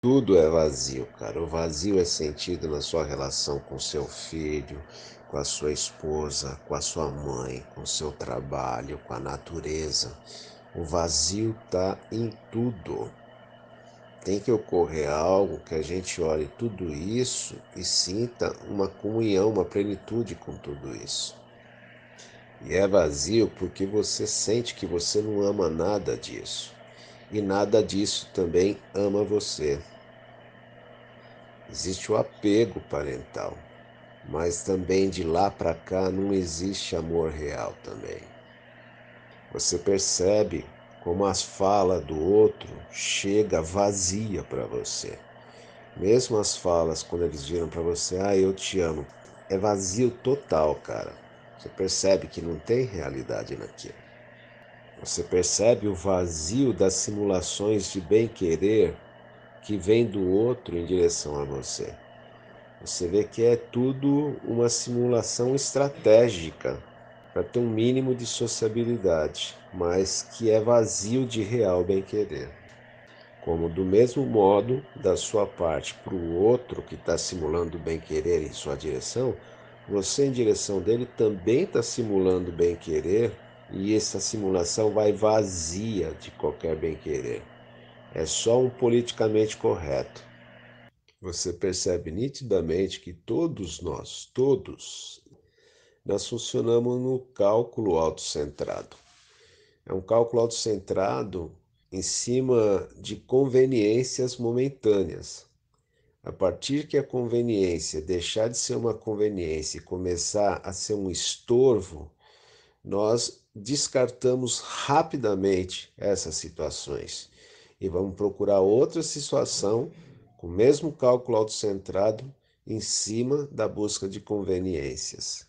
Tudo é vazio, cara. O vazio é sentido na sua relação com seu filho, com a sua esposa, com a sua mãe, com seu trabalho, com a natureza. O vazio tá em tudo. Tem que ocorrer algo que a gente olhe tudo isso e sinta uma comunhão, uma plenitude com tudo isso. E é vazio porque você sente que você não ama nada disso. E nada disso também ama você. Existe o apego parental, mas também de lá para cá não existe amor real também. Você percebe como as falas do outro chega vazia para você. Mesmo as falas quando eles viram para você, ah, eu te amo, é vazio total, cara. Você percebe que não tem realidade naquilo. Você percebe o vazio das simulações de bem-querer que vem do outro em direção a você. Você vê que é tudo uma simulação estratégica para ter um mínimo de sociabilidade, mas que é vazio de real bem-querer. Como do mesmo modo, da sua parte para o outro que está simulando bem-querer em sua direção, você em direção dele também está simulando bem-querer e essa simulação vai vazia de qualquer bem-querer. É só um politicamente correto. Você percebe nitidamente que todos nós, todos, nós funcionamos no cálculo autocentrado. É um cálculo autocentrado em cima de conveniências momentâneas. A partir que a conveniência deixar de ser uma conveniência e começar a ser um estorvo, nós descartamos rapidamente essas situações e vamos procurar outra situação com o mesmo cálculo autocentrado em cima da busca de conveniências.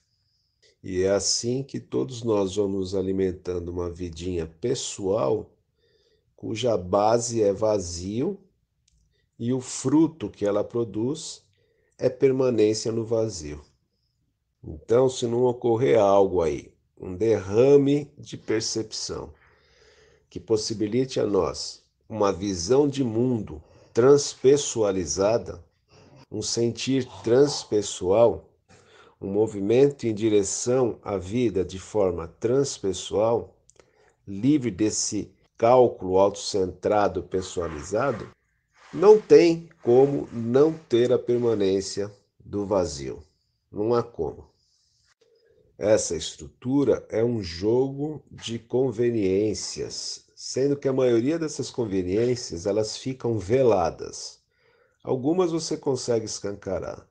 E é assim que todos nós vamos alimentando uma vidinha pessoal cuja base é vazio e o fruto que ela produz é permanência no vazio. Então, se não ocorrer algo aí, um derrame de percepção que possibilite a nós uma visão de mundo transpessoalizada, um sentir transpessoal, um movimento em direção à vida de forma transpessoal, livre desse cálculo autocentrado pessoalizado, não tem como não ter a permanência do vazio. Não há como. Essa estrutura é um jogo de conveniências, sendo que a maioria dessas conveniências elas ficam veladas. Algumas você consegue escancarar,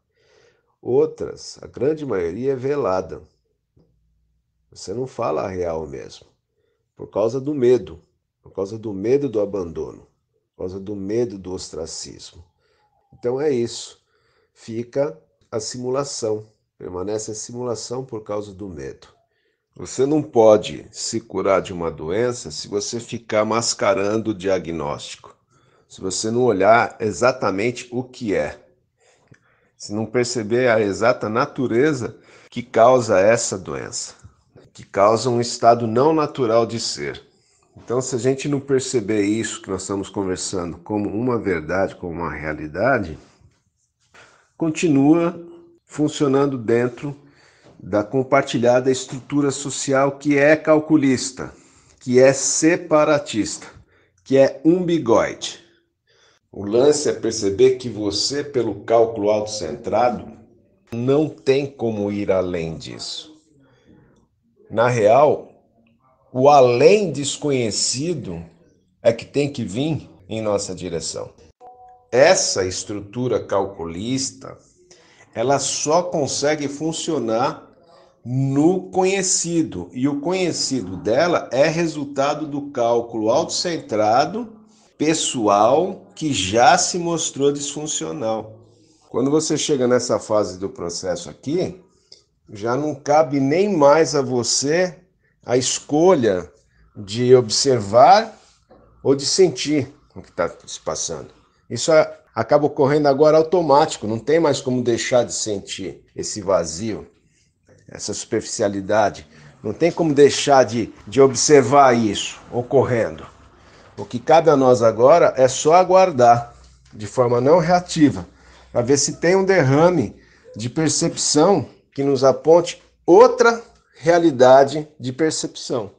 outras, a grande maioria é velada. Você não fala a real mesmo, por causa do medo, por causa do medo do abandono causa do medo do ostracismo. Então é isso. Fica a simulação, permanece a simulação por causa do medo. Você não pode se curar de uma doença se você ficar mascarando o diagnóstico, se você não olhar exatamente o que é, se não perceber a exata natureza que causa essa doença, que causa um estado não natural de ser. Então, se a gente não perceber isso que nós estamos conversando como uma verdade, como uma realidade, continua funcionando dentro da compartilhada estrutura social que é calculista, que é separatista, que é um bigode. O lance é perceber que você, pelo cálculo autocentrado, não tem como ir além disso. Na real, o além desconhecido é que tem que vir em nossa direção. Essa estrutura calculista, ela só consegue funcionar no conhecido, e o conhecido dela é resultado do cálculo autocentrado pessoal que já se mostrou disfuncional. Quando você chega nessa fase do processo aqui, já não cabe nem mais a você a escolha de observar ou de sentir o que está se passando. Isso acaba ocorrendo agora automático, não tem mais como deixar de sentir esse vazio, essa superficialidade. Não tem como deixar de, de observar isso ocorrendo. O que cabe a nós agora é só aguardar, de forma não reativa, para ver se tem um derrame de percepção que nos aponte outra realidade de percepção.